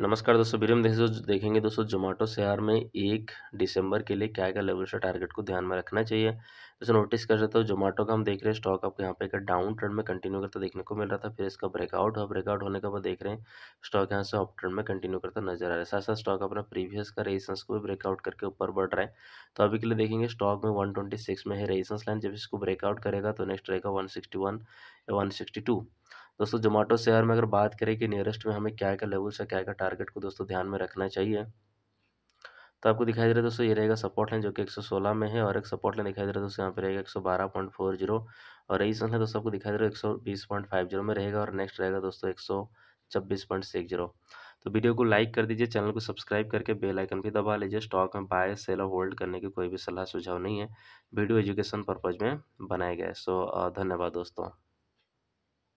नमस्कार दोस्तों बीरम में दो देखेंगे दोस्तों जोमेटो शेयर में एक दिसंबर के लिए क्या क्या लेवल से टारगेट को ध्यान में रखना चाहिए दोस्तों नोटिस कर सकते हो जोमेटो का हम देख रहे हैं स्टॉक आपको यहाँ पे एक डाउन ट्रेंड में कंटिन्यू करता देखने को मिल रहा था फिर इसका ब्रेकआउट हुआ ब्रेकआउट होने के बाद देख रहे हैं स्टॉक यहाँ से अप ट्रेंड में कंटिन्यू करता नजर आ रहा है साथ साथ स्टॉक अपना प्रीवियस का रेजिस्टेंस को भी ब्रेकआउट करके ऊपर बढ़ रहा है तो अभी के लिए देखेंगे स्टॉक में वन में है रेजिस्टेंस लाइन जब इसको ब्रेकआउट करेगा तो नेक्स्ट रहेगा वन या वन दोस्तों जोमेटो शेयर में अगर बात करें कि नियरेस्ट में हमें क्या क्या लेवल्स है क्या क्या टारगेट को दोस्तों ध्यान में रखना चाहिए तो आपको दिखाई दे रहा है दोस्तों ये रहेगा सपोर्ट लाइन जो कि 116 में है और एक सपोर्ट लाइन दिखाई दे रहा है दोस्तों यहाँ पे रहेगा 112.40 और सन है दोस्तों आपको दिखाई दे रहा है 120.50 में रहेगा और नेक्स्ट रहेगा दोस्तों एक तो वीडियो को लाइक कर दीजिए चैनल को सब्सक्राइब करके बेल आइकन भी दबा लीजिए स्टॉक में बाय सेल और होल्ड करने की कोई भी सलाह सुझाव नहीं है वीडियो एजुकेशन पर्पज़ में बनाया गया है सो धन्यवाद दोस्तों